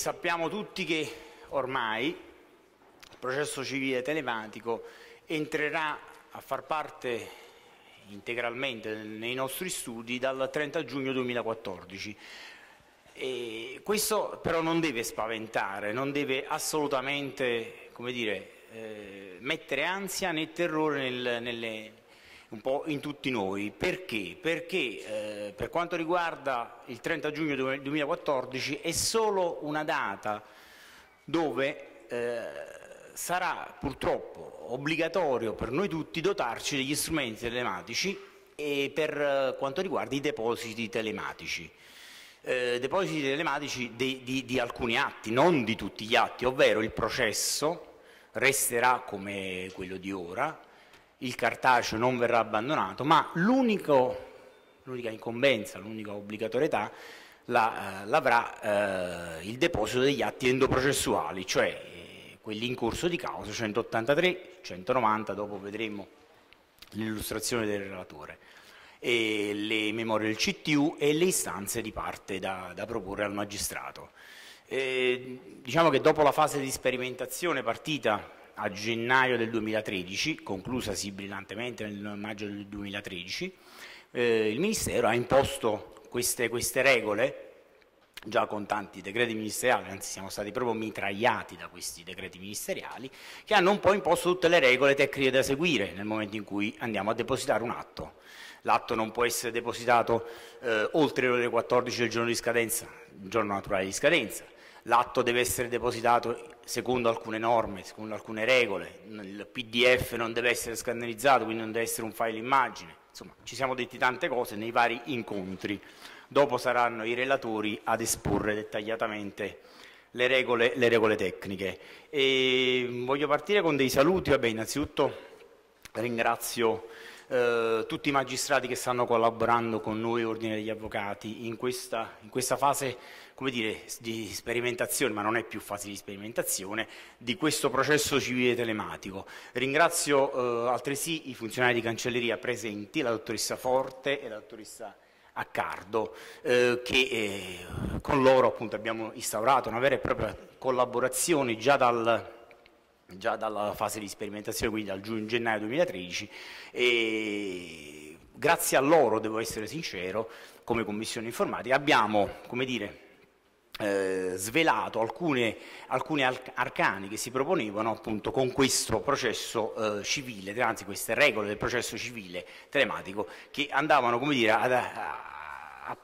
sappiamo tutti che ormai il processo civile telematico entrerà a far parte integralmente nei nostri studi dal 30 giugno 2014. E questo però non deve spaventare, non deve assolutamente dire, eh, mettere ansia né terrore nel, nelle, un po' in tutti noi. Perché? Perché eh, per quanto riguarda il 30 giugno 2014 è solo una data dove eh, sarà purtroppo obbligatorio per noi tutti dotarci degli strumenti telematici e per eh, quanto riguarda i depositi telematici. Eh, depositi telematici di, di, di alcuni atti, non di tutti gli atti, ovvero il processo resterà come quello di ora, il cartaceo non verrà abbandonato, ma l'unica incombenza, l'unica obbligatorietà la, eh, l'avrà eh, il deposito degli atti endoprocessuali, cioè eh, quelli in corso di causa 183, 190, dopo vedremo l'illustrazione del relatore, le memorie del CTU e le istanze di parte da, da proporre al magistrato. Eh, diciamo che dopo la fase di sperimentazione partita a gennaio del 2013, conclusasi brillantemente nel maggio del 2013, eh, il Ministero ha imposto queste, queste regole già con tanti decreti ministeriali, anzi siamo stati proprio mitragliati da questi decreti ministeriali, che hanno un po' imposto tutte le regole tecniche da seguire nel momento in cui andiamo a depositare un atto. L'atto non può essere depositato eh, oltre le ore 14 del giorno di scadenza, giorno naturale di scadenza l'atto deve essere depositato secondo alcune norme, secondo alcune regole, il PDF non deve essere scannerizzato, quindi non deve essere un file immagine, insomma ci siamo detti tante cose nei vari incontri, dopo saranno i relatori ad esporre dettagliatamente le regole, le regole tecniche. E voglio partire con dei saluti, vabbè innanzitutto ringrazio eh, tutti i magistrati che stanno collaborando con noi, Ordine degli Avvocati, in questa, in questa fase dire, di sperimentazione, ma non è più fase di sperimentazione, di questo processo civile telematico. Ringrazio eh, altresì i funzionari di cancelleria presenti, la dottoressa Forte e la dottoressa Accardo, eh, che eh, con loro appunto, abbiamo instaurato una vera e propria collaborazione già dal già dalla fase di sperimentazione, quindi dal gennaio 2013 e grazie a loro, devo essere sincero, come Commissione Informatica abbiamo, come dire, eh, svelato alcune, alcune arcani che si proponevano appunto con questo processo eh, civile, anzi queste regole del processo civile telematico che andavano come dire ad, a,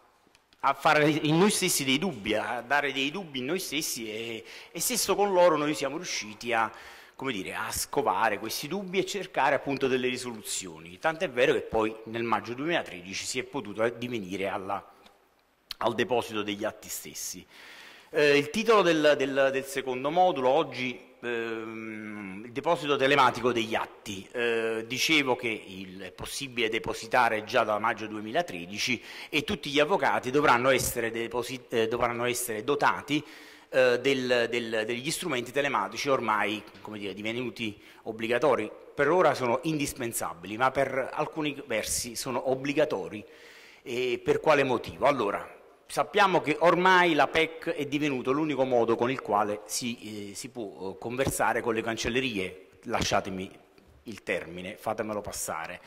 a fare in noi stessi dei dubbi, a dare dei dubbi in noi stessi e, e stesso con loro noi siamo riusciti a, come dire, a scovare questi dubbi e cercare appunto delle risoluzioni. Tant'è vero che poi nel maggio 2013 si è potuto eh, divenire alla, al deposito degli atti stessi. Eh, il titolo del, del, del, secondo modulo oggi, ehm, il deposito telematico degli atti, eh, dicevo che il, è possibile depositare già da maggio 2013 e tutti gli avvocati dovranno essere, deposit, eh, dovranno essere dotati eh, del, del, degli strumenti telematici ormai dire, divenuti obbligatori. Per ora sono indispensabili, ma per alcuni versi sono obbligatori. E per quale motivo? Allora, sappiamo che ormai la PEC è divenuto l'unico modo con il quale si, eh, si può eh, conversare con le cancellerie, lasciatemi il termine, fatemelo passare.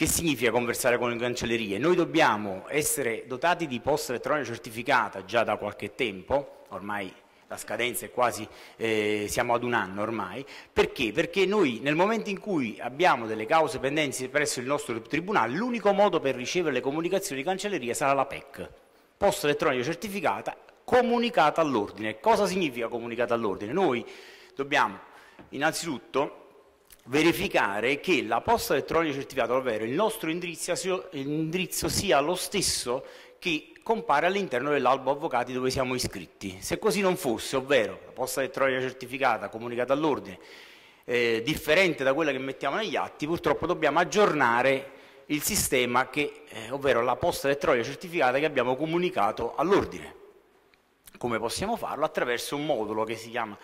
Che significa conversare con le cancellerie? Noi dobbiamo essere dotati di posta elettronica certificata già da qualche tempo, ormai la scadenza è quasi, eh, siamo ad un anno ormai, perché? Perché noi nel momento in cui abbiamo delle cause pendenti presso il nostro tribunale, l'unico modo per ricevere le comunicazioni di cancelleria sarà la PEC, posta elettronica certificata comunicata all'ordine. Cosa significa comunicata all'ordine? Noi dobbiamo innanzitutto verificare che la posta elettronica certificata, ovvero il nostro indirizzo, indirizzo sia lo stesso che compare all'interno dell'albo avvocati dove siamo iscritti. Se così non fosse, ovvero la posta elettronica certificata comunicata all'ordine, eh, differente da quella che mettiamo negli atti, purtroppo dobbiamo aggiornare il sistema, che, eh, ovvero la posta elettronica certificata che abbiamo comunicato all'ordine. Come possiamo farlo? Attraverso un modulo che si chiama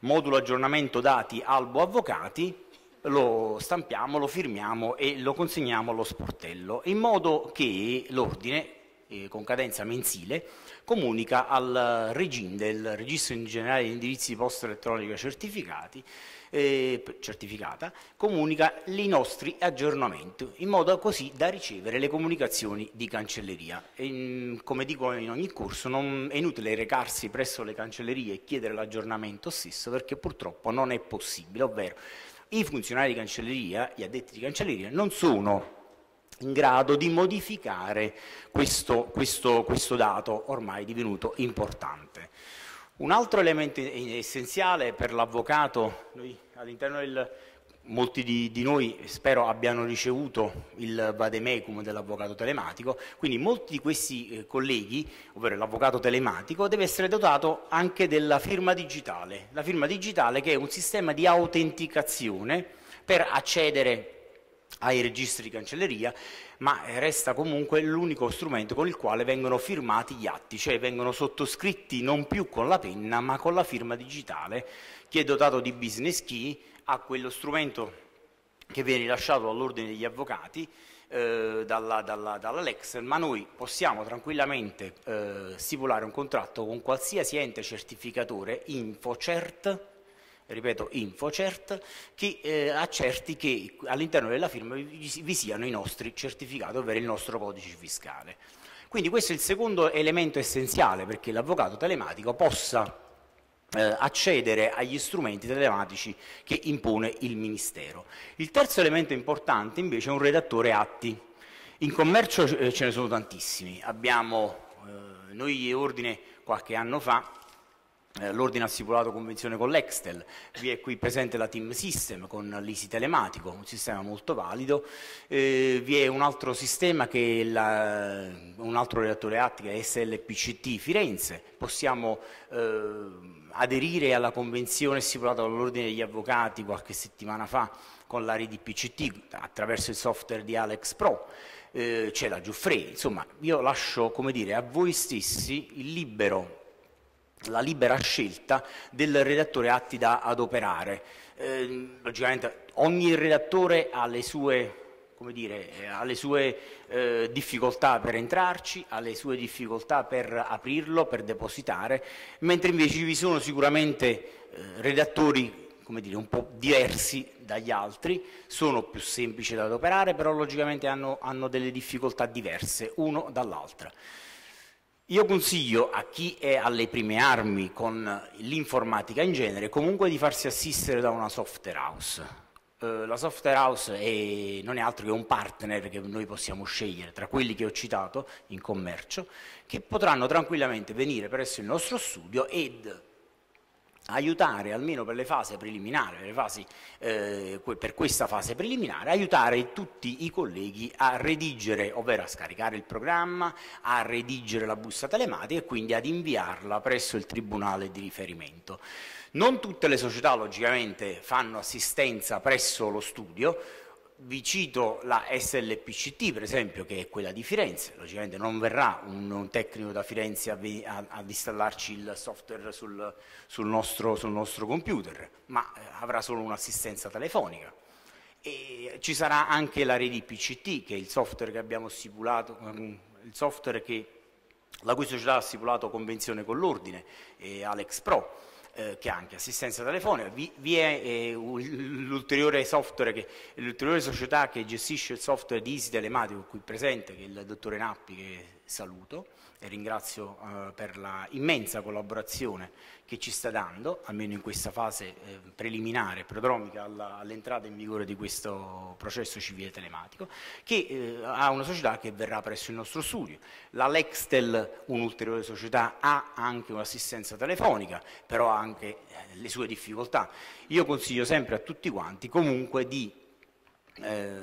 modulo aggiornamento dati albo avvocati, lo stampiamo, lo firmiamo e lo consegniamo allo sportello, in modo che l'ordine, eh, con cadenza mensile, comunica al regime del registro in generale di indirizzi di posta elettronica certificati, eh, certificata, comunica i nostri aggiornamenti, in modo così da ricevere le comunicazioni di cancelleria. E, mm, come dico in ogni corso, non è inutile recarsi presso le cancellerie e chiedere l'aggiornamento stesso, perché purtroppo non è possibile, ovvero i funzionari di cancelleria, gli addetti di cancelleria, non sono in grado di modificare questo, questo, questo dato ormai divenuto importante. Un altro elemento essenziale per l'avvocato, all'interno del, molti di, di, noi spero abbiano ricevuto il vademecum dell'avvocato telematico, quindi molti di questi eh, colleghi, ovvero l'avvocato telematico, deve essere dotato anche della firma digitale, la firma digitale che è un sistema di autenticazione per accedere ai registri di cancelleria, ma resta comunque l'unico strumento con il quale vengono firmati gli atti, cioè vengono sottoscritti non più con la penna ma con la firma digitale. Chi è dotato di business key a quello strumento che viene rilasciato dall'ordine degli avvocati, eh, dalla, dalla, dalla, Lex, ma noi possiamo tranquillamente eh, stipulare un contratto con qualsiasi ente certificatore, InfoCert, ripeto InfoCert, che eh, accerti che all'interno della firma vi siano i nostri certificati, ovvero il nostro codice fiscale. Quindi questo è il secondo elemento essenziale perché l'avvocato telematico possa eh, accedere agli strumenti telematici che impone il Ministero. Il terzo elemento importante invece è un redattore atti. In commercio eh, ce ne sono tantissimi, abbiamo eh, noi Ordine qualche anno fa eh, L'Ordine ha stipulato convenzione con l'Extel, vi è qui presente la Team System con l'ISI Telematico, un sistema molto valido, eh, vi è un altro sistema che la, un altro reattore ATI che è SLPCT Firenze, possiamo eh, aderire alla convenzione stipulata dall'Ordine degli Avvocati qualche settimana fa con l'area di PCT attraverso il software di Alex Pro, eh, c'è la Giuffrey, insomma io lascio dire, a voi stessi il libero la libera scelta del redattore atti da adoperare. Eh, logicamente ogni redattore ha le sue come dire, eh, ha sue eh, difficoltà per entrarci, ha le sue difficoltà per aprirlo, per depositare, mentre invece vi sono sicuramente eh, redattori come dire, un po' diversi dagli altri, sono più semplici da adoperare, però logicamente hanno, hanno delle difficoltà diverse uno dall'altra. Io consiglio a chi è alle prime armi con l'informatica in genere comunque di farsi assistere da una software house. Eh, la software house è, non è altro che un partner che noi possiamo scegliere tra quelli che ho citato in commercio, che potranno tranquillamente venire presso il nostro studio ed aiutare almeno per le fasi preliminari, per, le fasi, eh, per, questa fase preliminare, aiutare tutti i colleghi a redigere, ovvero a scaricare il programma, a redigere la busta telematica e quindi ad inviarla presso il tribunale di riferimento. Non tutte le società logicamente fanno assistenza presso lo studio, vi cito la SLPCT per esempio che è quella di Firenze, logicamente non verrà un, un tecnico da Firenze a, a, ad installarci il software sul, sul, nostro, sul nostro, computer, ma eh, avrà solo un'assistenza telefonica. E ci sarà anche la rete PCT che è il software che abbiamo stipulato, mm, il software che, la cui società ha stipulato convenzione con l'ordine, eh, Alex Pro eh, che ha anche assistenza telefonica, vi, vi è eh, l'ulteriore società che gestisce il software di Easy Telematico qui presente, che è il dottore Nappi che saluto e ringrazio eh, per l'immensa collaborazione che ci sta dando, almeno in questa fase eh, preliminare, prodromica all'entrata all in vigore di questo processo civile telematico, che eh, ha una società che verrà presso il nostro studio. La Lextel, un'ulteriore società, ha anche un'assistenza telefonica, però ha anche eh, le sue difficoltà. Io consiglio sempre a tutti quanti comunque di, eh,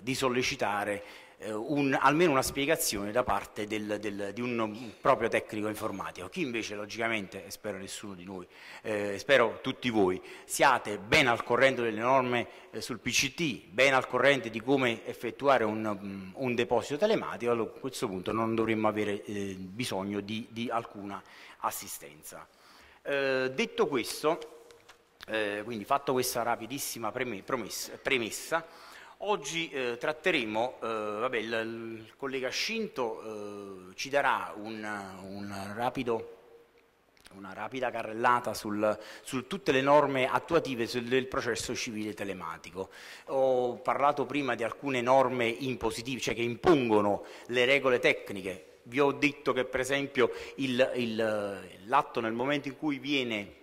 di sollecitare eh, un, almeno una spiegazione da parte del, del, di un proprio tecnico informatico. Chi invece logicamente, e spero nessuno di noi, eh, spero tutti voi, siate ben al corrente delle norme eh, sul PCT, ben al corrente di come effettuare un, mm, un, deposito telematico, allora a questo punto non dovremmo avere eh, bisogno di, di alcuna assistenza. Eh, detto questo, eh, quindi fatto questa rapidissima premessa, premessa oggi eh, tratteremo, eh, vabbè, il, il, collega Scinto eh, ci darà un, un rapido una rapida carrellata su tutte le norme attuative sul, del processo civile telematico. Ho parlato prima di alcune norme impositive, cioè che impongono le regole tecniche vi ho detto che per esempio l'atto nel momento in cui viene,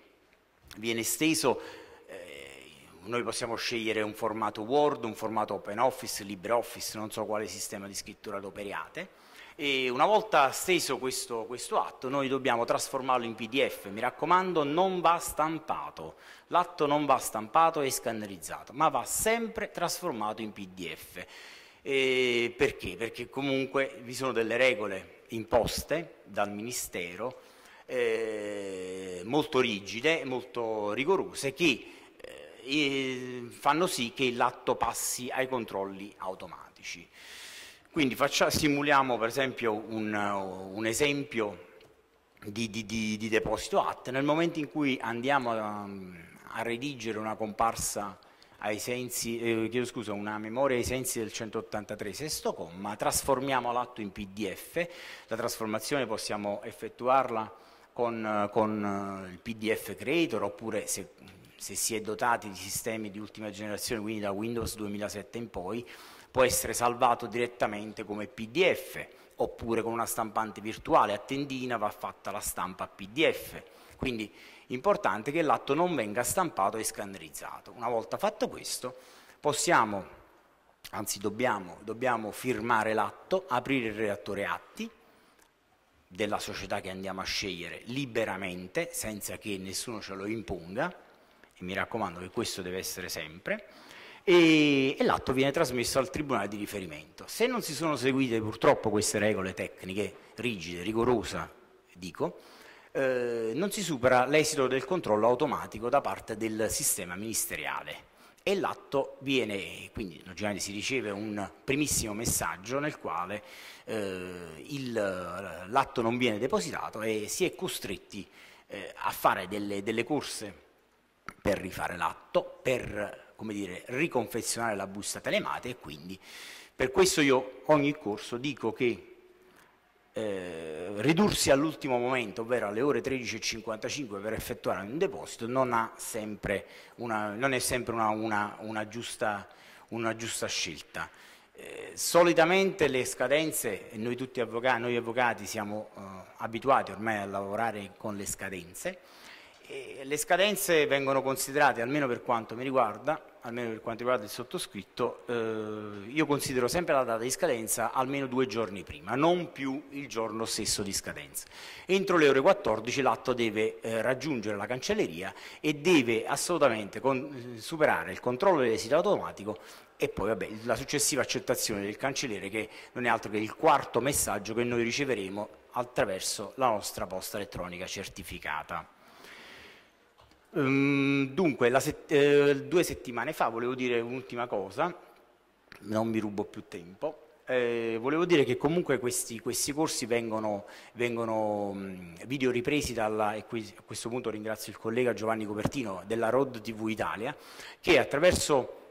viene esteso eh, noi possiamo scegliere un formato Word, un formato Open Office, LibreOffice, non so quale sistema di scrittura adoperiate. E una volta steso questo, questo atto, noi dobbiamo trasformarlo in PDF. Mi raccomando, non va stampato. L'atto non va stampato e scannerizzato, ma va sempre trasformato in PDF. E eh, perché? Perché comunque vi sono delle regole imposte dal Ministero eh, molto rigide, molto rigorose, che eh, fanno sì che l'atto passi ai controlli automatici. Quindi faccia, simuliamo per esempio un, un esempio di, di, di, di, deposito AT, nel momento in cui andiamo a, a redigere una comparsa sensi, eh, chiedo scusa, una memoria ai sensi del 183 sesto comma, trasformiamo l'atto in PDF, la trasformazione possiamo effettuarla con, eh, con eh, il PDF Creator oppure se, se si è dotati di sistemi di ultima generazione, quindi da Windows 2007 in poi, può essere salvato direttamente come PDF oppure con una stampante virtuale a tendina va fatta la stampa PDF quindi importante che l'atto non venga stampato e scannerizzato. Una volta fatto questo possiamo, anzi dobbiamo, dobbiamo firmare l'atto, aprire il redattore atti della società che andiamo a scegliere liberamente, senza che nessuno ce lo imponga, e mi raccomando che questo deve essere sempre, e, e l'atto viene trasmesso al Tribunale di riferimento. Se non si sono seguite purtroppo queste regole tecniche rigide, rigorose, dico, eh, non si supera l'esito del controllo automatico da parte del sistema ministeriale e l'atto viene, quindi logicamente si riceve un primissimo messaggio nel quale eh, l'atto non viene depositato e si è costretti eh, a fare delle, delle, corse per rifare l'atto, per come dire, riconfezionare la busta telemate e quindi per questo io ogni corso dico che eh, ridursi all'ultimo momento, ovvero alle ore 13.55 per effettuare un deposito, non, una, non è sempre una, una, una giusta, giusta, scelta. Eh, solitamente le scadenze, e noi tutti avvocati, noi avvocati siamo eh, abituati ormai a lavorare con le scadenze, le scadenze vengono considerate, almeno per quanto mi riguarda, almeno per quanto riguarda il sottoscritto, eh, io considero sempre la data di scadenza almeno due giorni prima, non più il giorno stesso di scadenza. Entro le ore 14 l'atto deve eh, raggiungere la cancelleria e deve assolutamente con, eh, superare il controllo dell'esito automatico e poi vabbè, la successiva accettazione del cancelliere che non è altro che il quarto messaggio che noi riceveremo attraverso la nostra posta elettronica certificata. Um, dunque, set eh, due settimane fa volevo dire un'ultima cosa, non mi rubo più tempo. Eh, volevo dire che comunque questi, questi corsi vengono, vengono mh, mm, video ripresi dalla, e qui, a questo punto ringrazio il collega Giovanni Copertino della Road TV Italia, che attraverso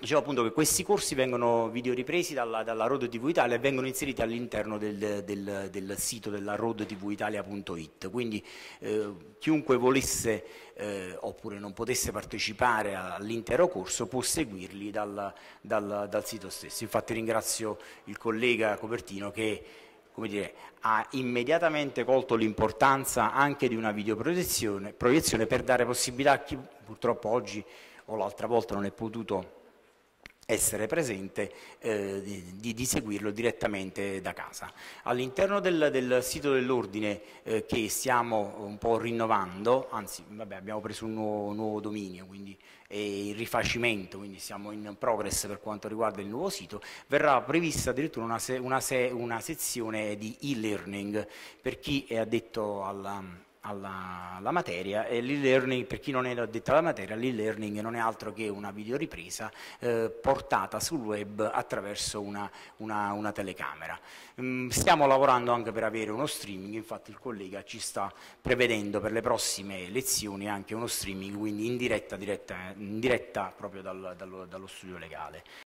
dicevo appunto che questi corsi vengono videoripresi dalla, dalla Road TV Italia e vengono inseriti all'interno del, del, del, sito della roadtvitalia.it, quindi eh, chiunque volesse eh, oppure non potesse partecipare all'intero corso può seguirli dal, dal, dal sito stesso. Infatti ringrazio il collega Copertino che come dire, ha immediatamente colto l'importanza anche di una videoproiezione per dare possibilità a chi purtroppo oggi o l'altra volta non è potuto essere presente, eh, di, di, di, seguirlo direttamente da casa. All'interno del, del sito dell'ordine eh, che stiamo un po' rinnovando, anzi vabbè, abbiamo preso un nuovo, nuovo dominio, quindi e il rifacimento, quindi siamo in progress per quanto riguarda il nuovo sito, verrà prevista addirittura una, se, una, se, una sezione di e-learning per chi è addetto alla alla, alla, materia e l'e-learning, per chi non è addetto alla materia, l'e-learning non è altro che una videoripresa eh, portata sul web attraverso una, una, una telecamera. Mm, stiamo lavorando anche per avere uno streaming, infatti il collega ci sta prevedendo per le prossime lezioni anche uno streaming, quindi in diretta, diretta, in diretta proprio dal, dallo, dallo studio legale.